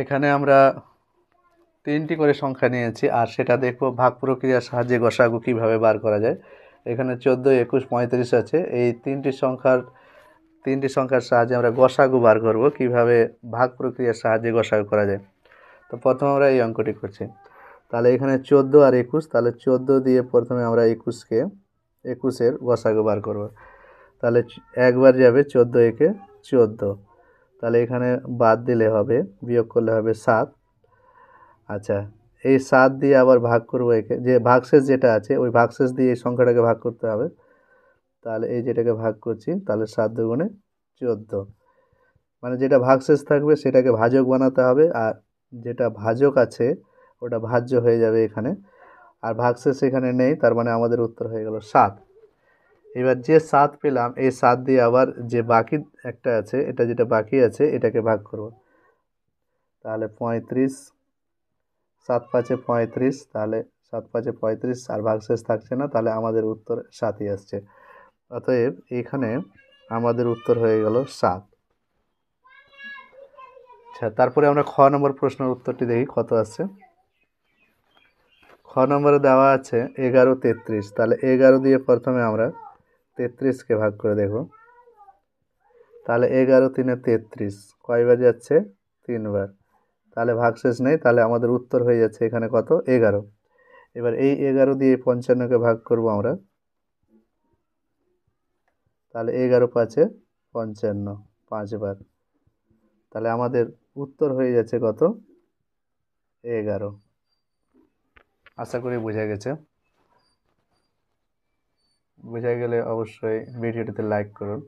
এখানে আমরা তিনটি করে সংখ্যা নিয়েছি আর সেটা দেখব ভাগ প্রক্রিয়ার সাহায্যে গসাগু কীভাবে বার করা যায় এখানে চোদ্দো একুশ পঁয়ত্রিশ আছে এই তিনটি সংখ্যার তিনটি সংখ্যার সাহায্যে আমরা গসাগু বার করব কিভাবে ভাগ প্রক্রিয়ার সাহায্যে গসাগু করা যায় তো প্রথম আমরা এই অঙ্কটি করছি তাহলে এখানে চোদ্দো আর একুশ তাহলে চোদ্দো দিয়ে প্রথমে আমরা একুশকে একুশের গসাগু বার করব তাহলে একবার যাবে চোদ্দো একে চোদ্দো তাহলে এখানে বাদ দিলে হবে বিয়োগ করলে হবে সাত আচ্ছা এই সাত দিয়ে আবার ভাগ করবো একে যে ভাগশেষ যেটা আছে ওই ভাগশেষ দিয়ে এই সংখ্যাটাকে ভাগ করতে হবে তাহলে এই যেটাকে ভাগ করছি তাহলে সাত দুগুণে চোদ্দো মানে যেটা ভাগশেষ থাকবে সেটাকে ভাজক বানাতে হবে আর যেটা ভাজক আছে ওটা ভাজ্য হয়ে যাবে এখানে আর ভাগশেষ এখানে নেই তার মানে আমাদের উত্তর হয়ে গেল সাত এবার যে সাত পেলাম এই সাত দিয়ে আবার যে বাকি একটা আছে এটা যেটা বাকি আছে এটাকে ভাগ করব তাহলে পঁয়ত্রিশ সাত পাঁচে পঁয়ত্রিশ তাহলে সাত পাঁচে পঁয়ত্রিশ আর শেষ থাকছে না তাহলে আমাদের উত্তর সাতই আসছে অতএব এখানে আমাদের উত্তর হয়ে গেল সাত আচ্ছা তারপরে আমরা খ নম্বর প্রশ্নের উত্তরটি দেখি কত আছে খ নম্বরে দেওয়া আছে এগারো তেত্রিশ তাহলে এগারো দিয়ে প্রথমে আমরা তেত্রিশকে ভাগ করে দেখো তাহলে এগারো তিনে তেত্রিশ কয়বার যাচ্ছে তিনবার তাহলে ভাগশেষ নেই তাহলে আমাদের উত্তর হয়ে যাচ্ছে এখানে কত এগারো এবার এই এগারো দিয়ে পঞ্চান্নকে ভাগ করব আমরা তাহলে এগারো পাঁচে পঞ্চান্ন পাঁচবার তাহলে আমাদের উত্তর হয়ে যাচ্ছে কত এগারো আশা করি বোঝা গেছে বোঝা গেলে অবশ্যই ভিডিওটিতে লাইক করুন